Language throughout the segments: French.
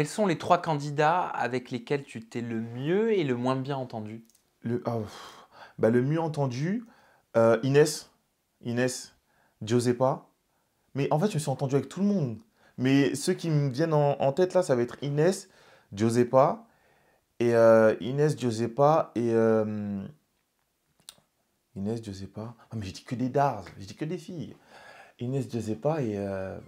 Quels sont les trois candidats avec lesquels tu t'es le mieux et le moins bien entendu le, oh, bah, le mieux entendu, euh, Inès, Inès, Giuseppa. Mais en fait, je me suis entendu avec tout le monde. Mais ceux qui me viennent en, tête là, ça va être Inès, Giuseppa et euh, Inès Giuseppa et euh, Inès Giuseppa. Ah mais j'ai dit que des Dars, je dis que des filles. Inès Giuseppa et euh,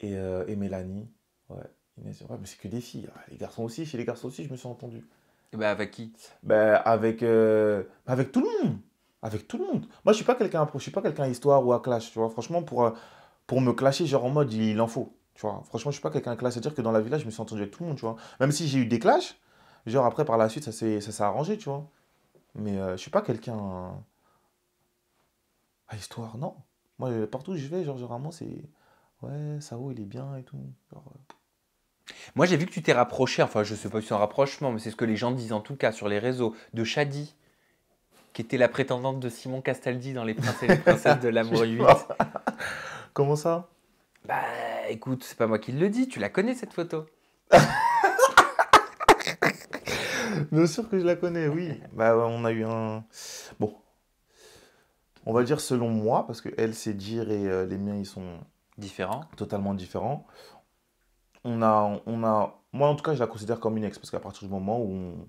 et, et Mélanie. Ouais mais c'est que des filles. Hein. Les garçons aussi, chez les garçons aussi, je me suis entendu. Et Bah avec qui ben avec, euh, bah, avec tout le monde. Avec tout le monde. Moi, je suis pas quelqu'un je suis pas quelqu'un à histoire ou à clash, tu vois. Franchement, pour, euh, pour me clasher, genre en mode, il en faut. Tu vois. Franchement, je suis pas quelqu'un à clash. C'est-à-dire que dans la ville, je me suis entendu avec tout le monde, tu vois. Même si j'ai eu des clashs, genre après, par la suite, ça s'est, arrangé, tu vois. Mais euh, je suis pas quelqu'un à... histoire, non. Moi, partout où je vais, genre, généralement, c'est... Ouais, ça va il est bien et tout. Moi, j'ai vu que tu t'es rapproché, enfin, je sais pas si c'est un rapprochement, mais c'est ce que les gens disent en tout cas sur les réseaux, de Shadi, qui était la prétendante de Simon Castaldi dans Les Princes et les Princesses de l'amour 8. Comment ça Bah, écoute, c'est pas moi qui le dis, tu la connais cette photo Bien sûr que je la connais, oui. Bah, on a eu un. Bon. On va dire selon moi, parce que elle, c'est dire et euh, les miens, ils sont. Différents. Totalement différents on a, on a, moi en tout cas, je la considère comme une ex, parce qu'à partir du moment où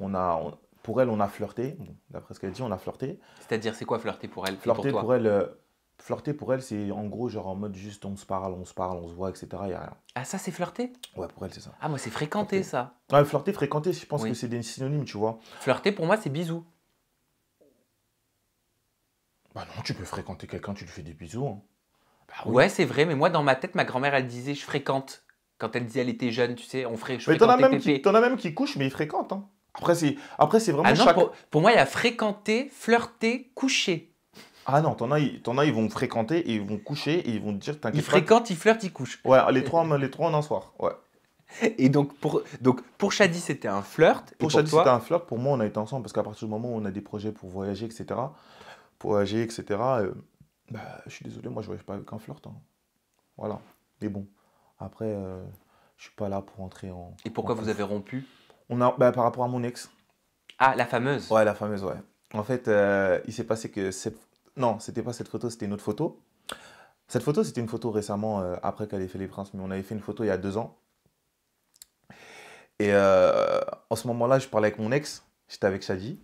on, a, pour elle, on a flirté, d'après ce qu'elle dit, on a flirté. C'est-à-dire, c'est quoi flirter pour elle Flirter pour, elle. Euh, flirter pour elle, c'est en gros genre en mode juste on se parle, on se parle, on se voit, etc. Y a rien. Ah ça c'est flirter Ouais pour elle c'est ça. Ah moi c'est fréquenter ça. Ouais flirter, fréquenter, je pense que c'est des synonymes tu vois. Flirter pour moi c'est bisous. Bah non tu peux fréquenter quelqu'un, tu lui fais des bisous. Hein. Bah ouais c'est vrai mais moi dans ma tête ma grand-mère elle disait je fréquente. Quand elle disait elle était jeune, tu sais, on ferait. Mais t'en as, même qui, même qui couchent, mais ils fréquentent. Hein. Après, c'est après c'est vraiment ah pour, moi, il y a fréquenter, flirter, coucher. Ah non, t'en as, ils vont fréquenter et ils vont coucher et ils vont te dire t'inquiète. Ils fréquentent, ils flirtent, ils couchent. Ouais, les trois, les trois en un soir. Ouais. Et donc pour, donc pour Shadi, c'était un flirt. Pour, c'était un flirt. Pour moi, on a été ensemble parce qu'à partir du moment où on a des projets pour voyager, etc., pour voyager, etc., euh, bah, je suis désolé, moi, je voyage pas avec un flirt. Hein. Voilà. Mais bon, après, euh, je suis pas là pour entrer en. Et pourquoi vous avez rompu On a, bah, Par rapport à mon ex. Ah, la fameuse Ouais, la fameuse, ouais. En fait, euh, il s'est passé que. Cette... Non, c'était pas cette photo, c'était une autre photo. Cette photo, c'était une photo récemment, euh, après qu'elle ait fait Les Princes, mais on avait fait une photo il y a deux ans. Et en ce moment-là, je parlais avec mon ex, j'étais avec Shadi.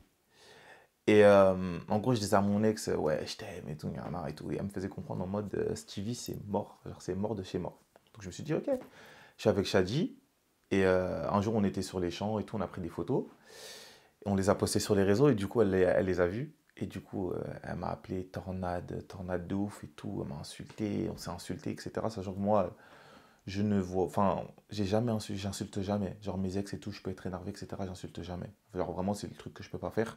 Et en gros, je disais à mon ex, ouais, je t'aime et tout, il y a et tout. Et elle me faisait comprendre en mode, Stevie, c'est mort. Genre, c'est mort de chez mort. Donc je me suis dit, ok. Je suis avec Shadi. Et euh, un jour, on était sur les champs et tout, on a pris des photos. On les a postées sur les réseaux et du coup, elle, les a vues. Et du coup, euh, elle m'a appelé tornade, tornade de ouf et tout. Elle m'a insulté, on s'est insulté, etc. Sachant que moi, je ne vois. Enfin, j'ai jamais insulté, j'insulte jamais. Genre mes ex et tout, je peux être énervé, etc. J'insulte jamais. Genre vraiment, c'est le truc que je peux pas faire.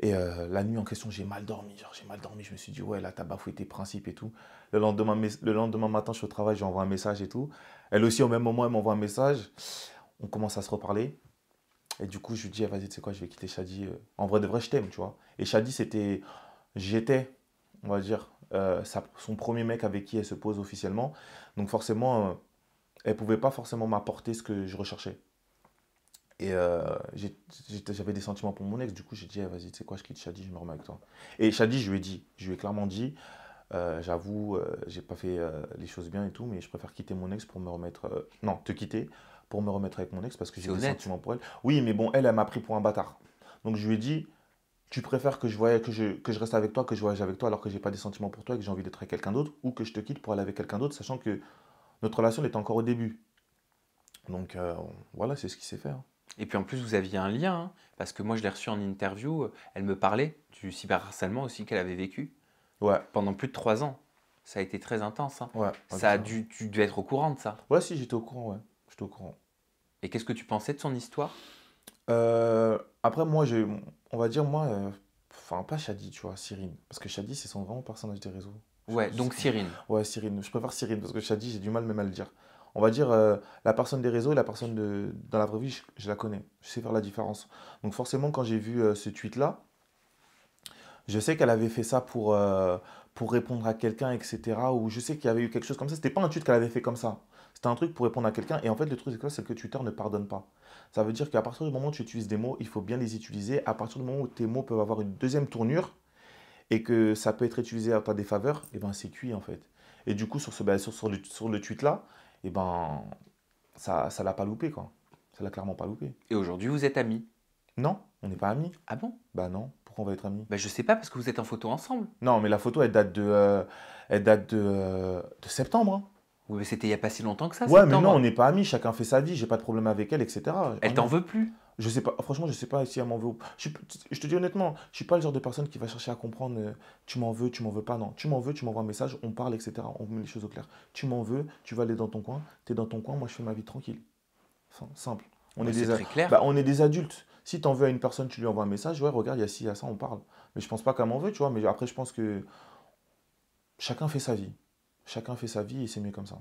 Et euh, la nuit en question, j'ai mal dormi. j'ai mal dormi. Je me suis dit, ouais, là, t'as bafoué tes principes et tout. Le lendemain, le lendemain matin, je suis au travail, j'envoie un message et tout. Elle aussi, au même moment, elle m'envoie un message. On commence à se reparler. Et du coup, je lui dis, eh, vas-y, tu sais quoi, je vais quitter Shadi. Euh, en vrai de vrai, je t'aime, tu vois. Et Shadi, c'était. J'étais, on va dire, euh, son premier mec avec qui elle se pose officiellement. Donc, forcément, elle pouvait pas forcément m'apporter ce que je recherchais. Et euh, j'avais des sentiments pour mon ex, du coup j'ai dit, eh, vas-y, tu sais quoi, je quitte Shadi, je me remets avec toi. Et Shadi, je lui ai dit, je lui ai clairement dit, euh, j'avoue, je euh, j'ai pas fait les choses bien et tout, mais je préfère quitter mon ex pour me remettre. non, te quitter pour me remettre avec mon ex parce que j'ai des sentiments pour elle. Oui, mais bon, elle, elle m'a pris pour un bâtard. Donc je lui ai dit, tu préfères que je, que, je, que je reste avec toi, que je voyage avec toi alors que j'ai pas des sentiments pour toi et que j'ai envie d'être avec quelqu'un d'autre, ou que je te quitte pour aller avec quelqu'un d'autre, sachant que notre relation est encore au début. Donc voilà, c'est ce qui sait faire. Hein. Et puis en plus, vous aviez un lien, hein, parce que moi, je l'ai reçue en interview, euh, elle me parlait du cyberharcèlement aussi qu'elle avait vécu ouais. pendant plus de trois ans. Ça a été très intense. Hein. ça a dû, tu devais être au courant de ça. Ouais, si, j'étais au courant, ouais. J'étais au courant. Et qu'est-ce que tu pensais de son histoire euh, Après, moi, je, on va dire, moi, euh, enfin, pas Shadi, tu vois, Cyrine. Parce que Shadi, c'est son grand personnage des réseaux. Ouais, donc Cyrine. Ouais, Cyrine. Je préfère Cyrine parce que Shadi, j'ai du mal même à le dire on va dire, euh, la personne des réseaux et la personne dans la vraie vie, je, la connais. Je sais faire la différence. Donc forcément, quand j'ai vu euh, ce tweet-là, je sais qu'elle avait fait ça pour, euh, pour répondre à quelqu'un, etc. Ou je sais qu'il y avait eu quelque chose comme ça. Ce C'était pas un tweet qu'elle avait fait comme ça. C'était un truc pour répondre à quelqu'un. Et en fait, le truc, c'est quoi C'est que Twitter ne pardonne pas. Ça veut dire qu'à partir du moment où tu utilises des mots, il faut bien les utiliser. À partir du moment où tes mots peuvent avoir une deuxième tournure et que ça peut être utilisé à ta défaveur, et eh ben c'est cuit en fait. Et du coup, sur, ce, ben, sur, sur le tweet là, et eh ben ça ça l'a pas loupé quoi. Ça l'a clairement pas loupé. Et aujourd'hui, vous êtes amis Non, on n'est pas amis. Ah bon Bah non, pourquoi on va être amis Bah je sais pas parce que vous êtes en photo ensemble. Non, mais la photo elle date de euh, elle date de, euh, de septembre. Hein. Oui, mais c'était il y a pas si longtemps que ça. Ouais, mais non, on n'est pas amis, chacun fait sa vie, j'ai pas de problème avec elle, etc. Elle t'en veut plus. Je sais pas, franchement, je sais pas si elle m'en veut je, te dis honnêtement, je suis pas le genre de personne qui va chercher à comprendre euh, tu m'en veux, tu m'en veux pas. Non, tu m'en veux, tu m'envoies un message, on parle, etc. On met les choses au clair. Tu m'en veux, tu vas aller dans ton coin, tu es dans ton coin, moi je fais ma vie tranquille. simple. On, est, des, très clair. Bah, on est des adultes. Si tu en veux à une personne, tu lui envoies un message, ouais, regarde, il y a ci, il y a ça, on parle. Mais je pense pas qu'elle m'en veut, tu vois. Mais après, je pense que chacun fait sa vie. Chacun fait sa vie et c'est mieux comme ça.